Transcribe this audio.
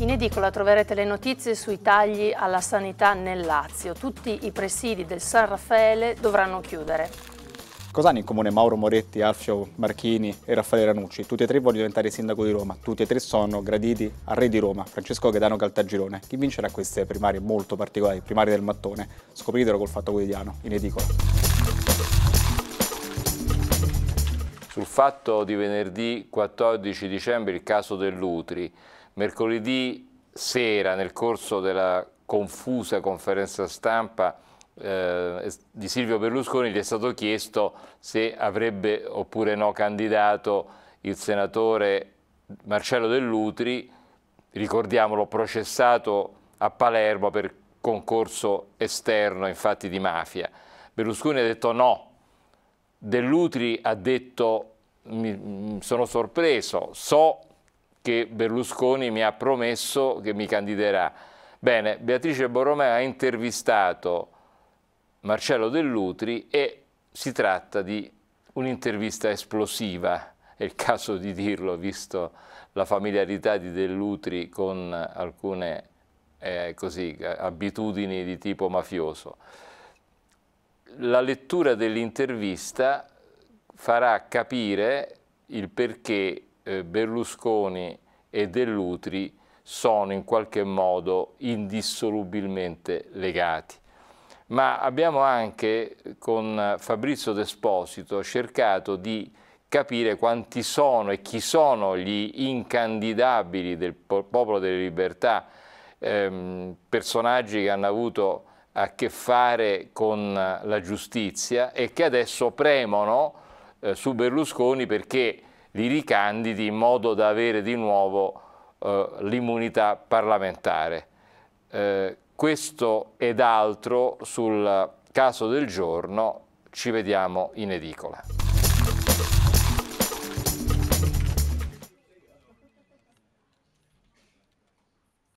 In edicola troverete le notizie sui tagli alla sanità nel Lazio. Tutti i presidi del San Raffaele dovranno chiudere. Cosa hanno in comune Mauro Moretti, Alfio Marchini e Raffaele Ranucci? Tutti e tre vogliono diventare sindaco di Roma, tutti e tre sono graditi al re di Roma, Francesco Gaetano Caltagirone. Chi vincerà queste primarie molto particolari, primarie del mattone? Scopritelo col Fatto Quotidiano, in edicola. Sul fatto di venerdì 14 dicembre il caso dell'Utri, Mercoledì sera, nel corso della confusa conferenza stampa eh, di Silvio Berlusconi, gli è stato chiesto se avrebbe oppure no candidato il senatore Marcello Dell'Utri, ricordiamolo, processato a Palermo per concorso esterno, infatti di mafia. Berlusconi ha detto no. Dell'Utri ha detto sono sorpreso, so che Berlusconi mi ha promesso che mi candiderà. Bene, Beatrice Borromeo ha intervistato Marcello Dell'Utri e si tratta di un'intervista esplosiva, è il caso di dirlo, visto la familiarità di Dell'Utri con alcune eh, così, abitudini di tipo mafioso. La lettura dell'intervista farà capire il perché eh, Berlusconi e Dell'Utri sono in qualche modo indissolubilmente legati. Ma abbiamo anche con Fabrizio Desposito cercato di capire quanti sono e chi sono gli incandidabili del Popolo delle Libertà, ehm, personaggi che hanno avuto a che fare con la giustizia e che adesso premono eh, su Berlusconi perché li ricandidi in modo da avere di nuovo eh, l'immunità parlamentare. Eh, questo ed altro sul caso del giorno, ci vediamo in edicola.